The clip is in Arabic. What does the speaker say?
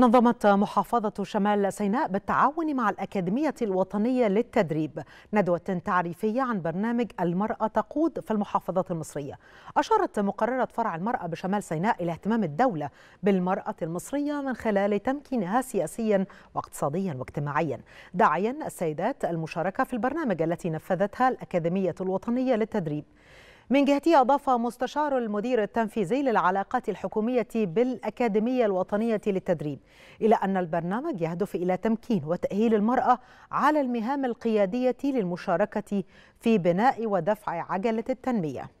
نظمت محافظة شمال سيناء بالتعاون مع الأكاديمية الوطنية للتدريب ندوة تعريفية عن برنامج المرأة تقود في المحافظات المصرية أشارت مقررة فرع المرأة بشمال سيناء إلى اهتمام الدولة بالمرأة المصرية من خلال تمكينها سياسيا واقتصاديا واجتماعيا داعيا السيدات المشاركة في البرنامج التي نفذتها الأكاديمية الوطنية للتدريب من جهته أضاف مستشار المدير التنفيذي للعلاقات الحكومية بالأكاديمية الوطنية للتدريب إلى أن البرنامج يهدف إلى تمكين وتأهيل المرأة على المهام القيادية للمشاركة في بناء ودفع عجلة التنمية